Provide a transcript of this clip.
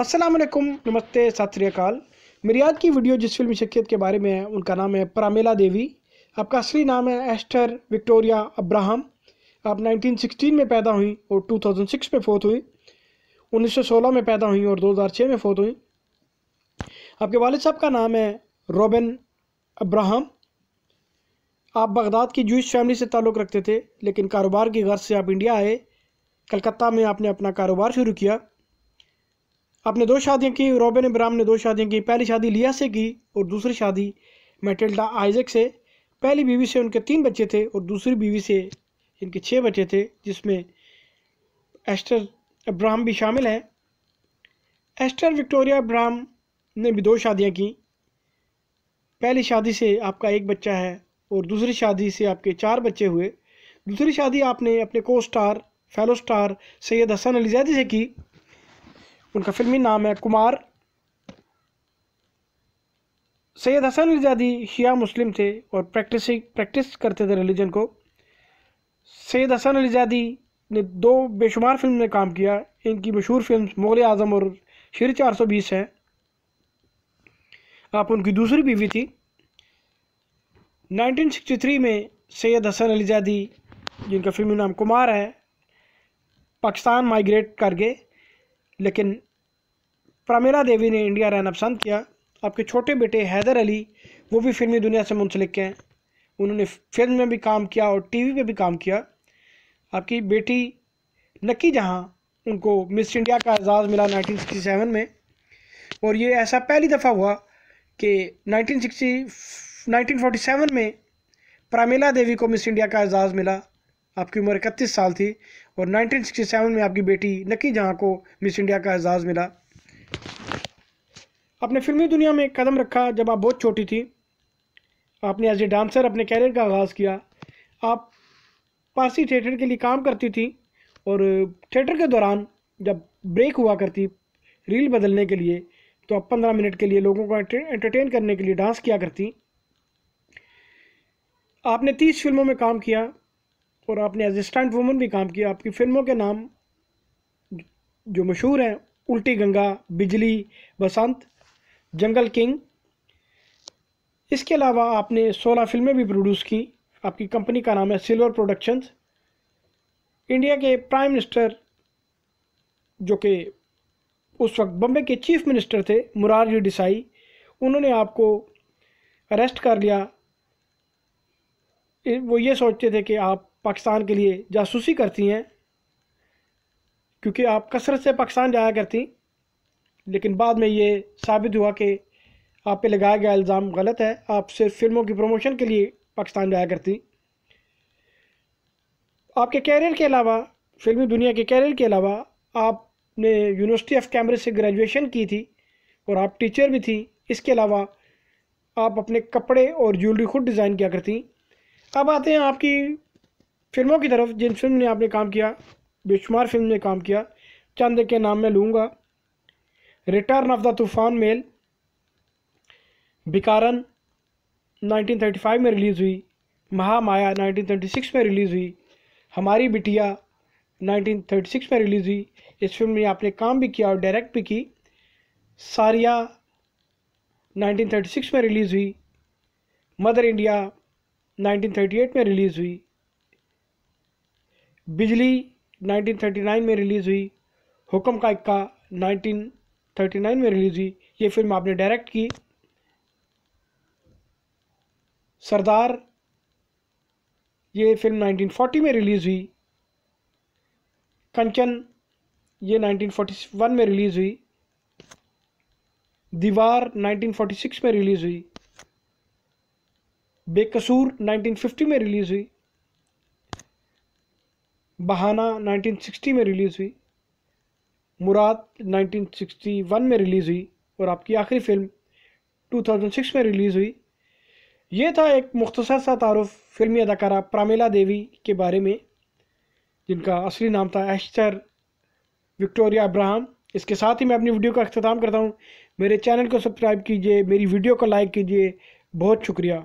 अस्सलाम वालेकुम नमस्ते सत श्रीकाल मेरी आज की वीडियो जिस फिल्मी शख्सियत के बारे में है उनका नाम है प्रामेला देवी आपका असली नाम है एस्टर विक्टोरिया अब्राहम आप 1916 में पैदा हुई और 2006 में फोत हुई 1916 में पैदा हुई और 2006 में फोत हुई आपके वालद साहब का नाम है रॉबिन अब्राहम आप बगदाद की जूस फैमिली से ताल्लुक़ रखते थे लेकिन कारोबार की गर्ज से आप इंडिया आए कलकत्ता में आपने अपना कारोबार शुरू किया आपने दो शादियाँ की रॉबिन इब्राम ने दो शादियाँ की पहली शादी लिया से की और दूसरी शादी मेटिल्डा आइजक से पहली बीवी से उनके तीन बच्चे थे और दूसरी बीवी से इनके छः बच्चे थे जिसमें एस्टर अब्राहम भी शामिल हैं एस्टर विक्टोरिया इब्राम ने भी दो शादियाँ की पहली शादी से आपका एक बच्चा है और दूसरी शादी से आपके चार बच्चे हुए दूसरी शादी आपने अपने को star fellow star Syed Hasan Ali Zaidi से की उनका फिल्मी नाम है कुमार सैयद हसन अलजादी शिया मुस्लिम थे और प्रैक्टिस प्रैक्टिस करते थे रिलीजन को सैयद हसन अलजादी ने दो बेशुमार फिल्म में काम किया इनकी मशहूर फिल्म मुग़ल आज़म और शेर चार सौ बीस है आप उनकी दूसरी बीवी थी 1963 में सैयद हसन अलीजादी जिनका फिल्मी नाम कुमार है पाकिस्तान माइग्रेट कर गए लेकिन प्रमिला देवी ने इंडिया रहना पसंद किया आपके छोटे बेटे हैदर अली वो भी फिल्मी दुनिया से मुंसलिक हैं उन्होंने फिल्म में भी काम किया और टीवी पे भी काम किया आपकी बेटी नक्की जहां उनको मिस इंडिया का एजाज़ मिला 1967 में और ये ऐसा पहली दफ़ा हुआ कि 1960 1947 में प्रामेला देवी को मिस इंडिया का एजाज़ मिला आपकी उम्र इकतीस साल थी और 1967 में आपकी बेटी नक्की जहां को मिस इंडिया का एजाज़ मिला आपने फिल्मी दुनिया में कदम रखा जब आप बहुत छोटी थी आपने एज ए डांसर अपने कैरियर का आगाज़ किया आप पासी थिएटर के लिए काम करती थी और थिएटर के दौरान जब ब्रेक हुआ करती रील बदलने के लिए तो आप पंद्रह मिनट के लिए लोगों को एंटरटेन करने के लिए डांस किया करती आपने तीस फिल्मों में काम किया और आपने एज ए स्टंट वूमन भी काम किया आपकी फिल्मों के नाम जो मशहूर हैं उल्टी गंगा बिजली बसंत जंगल किंग इसके अलावा आपने 16 फिल्में भी प्रोड्यूस की आपकी कंपनी का नाम है सिल्वर प्रोडक्शंस इंडिया के प्राइम मिनिस्टर जो कि उस वक्त बम्बे के चीफ मिनिस्टर थे मुरारजी डिसाई उन्होंने आपको अरेस्ट कर लिया वो ये सोचते थे कि आप पाकिस्तान के लिए जासूसी करती हैं क्योंकि आप कसरत से पाकिस्तान जाया करती लेकिन बाद में ये साबित हुआ कि आप पे लगाया गया इल्ज़ाम गलत है आप सिर्फ फिल्मों की प्रमोशन के लिए पाकिस्तान जाया करती आपके कैरियर के अलावा फिल्मी दुनिया के कैरियर के अलावा आपने यूनिवर्सिटी ऑफ कैम्ब्रिज से ग्रेजुएशन की थी और आप टीचर भी थी इसके अलावा आप अपने कपड़े और ज्वेलरी खुद डिज़ाइन किया करती अब आते हैं आपकी फिल्मों की तरफ जिन फिल्म ने आपने काम किया बेशुमार फिल्म ने काम किया चंद के नाम मैं लूँगा return of the Toofan mail बिकारन 1935 में रिलीज़ हुई महामाया 1936 में रिलीज़ हुई हमारी बिटिया 1936 में रिलीज़ हुई इस फिल्म में आपने काम भी किया और डायरेक्ट भी की सारिया 1936 में रिलीज़ हुई मदर इंडिया 1938 में रिलीज़ हुई बिजली 1939 में रिलीज़ हुई हुक्म का इक्का 1939 में रिलीज हुई ये फिल्म आपने डायरेक्ट की सरदार ये फिल्म 1940 में रिलीज़ हुई कंचन ये 1941 में रिलीज़ हुई दीवार 1946 में रिलीज़ हुई बेकसूर 1950 में रिलीज़ हुई बहाना 1960 में रिलीज़ हुई मुराद 1961 में रिलीज़ हुई और आपकी आखिरी फिल्म 2006 में रिलीज़ हुई ये था एक मुख्तसर सा तारफ़ फिल्मी अदाकारा प्रामिला देवी के बारे में जिनका असली नाम था एस्टर विक्टोरिया अब्राहम इसके साथ ही मैं अपनी वीडियो का अख्ताम करता हूँ मेरे चैनल को सब्सक्राइब कीजिए मेरी वीडियो को लाइक कीजिए बहुत शुक्रिया